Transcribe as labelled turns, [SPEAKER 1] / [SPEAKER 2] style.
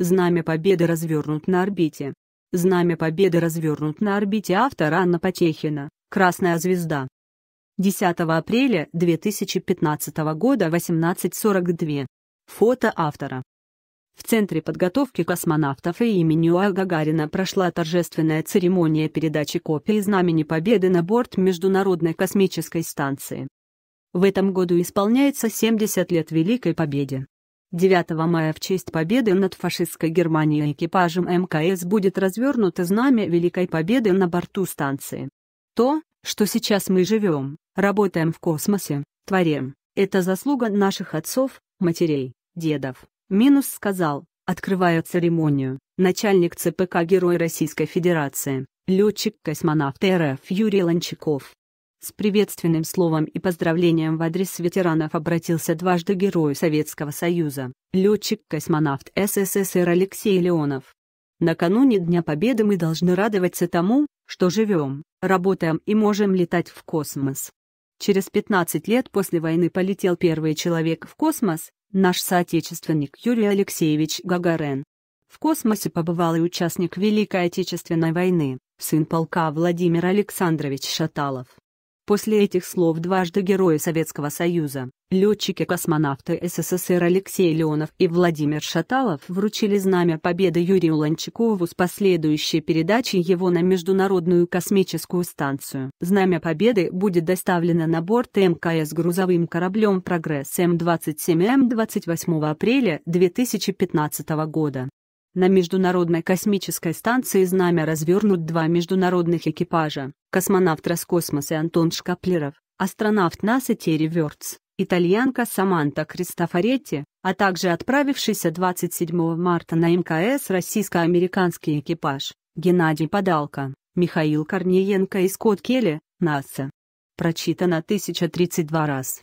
[SPEAKER 1] Знамя Победы развернут на орбите. Знамя Победы развернут на орбите автор Анна Потехина, «Красная звезда». 10 апреля 2015 года 18.42. Фото автора. В Центре подготовки космонавтов и имени Уа Гагарина прошла торжественная церемония передачи копии Знамени Победы на борт Международной космической станции. В этом году исполняется 70 лет Великой Победе. 9 мая в честь победы над фашистской Германией экипажем МКС будет развернуто знамя Великой Победы на борту станции. То, что сейчас мы живем, работаем в космосе, творим, это заслуга наших отцов, матерей, дедов. Минус сказал, открывая церемонию, начальник ЦПК Герой Российской Федерации, летчик-космонавт РФ Юрий Ланчаков. С приветственным словом и поздравлением в адрес ветеранов обратился дважды герой Советского Союза, летчик-космонавт СССР Алексей Леонов. Накануне Дня Победы мы должны радоваться тому, что живем, работаем и можем летать в космос. Через 15 лет после войны полетел первый человек в космос, наш соотечественник Юрий Алексеевич Гагарин. В космосе побывал и участник Великой Отечественной войны, сын полка Владимир Александрович Шаталов. После этих слов дважды Герои Советского Союза, летчики-космонавты СССР Алексей Леонов и Владимир Шаталов вручили Знамя Победы Юрию Ланчакову с последующей передачей его на Международную космическую станцию. Знамя Победы будет доставлено на борт МКС грузовым кораблем «Прогресс М-27М» 28 апреля 2015 года. На Международной космической станции «Знамя» развернут два международных экипажа космонавт Роскосмоса Антон Шкаплеров, астронавт НАСА Терри Вёртс, итальянка Саманта Кристофоретти, а также отправившийся 27 марта на МКС российско-американский экипаж Геннадий Подалко, Михаил Корниенко и Скотт Келли, НАСА. Прочитано 1032 раз.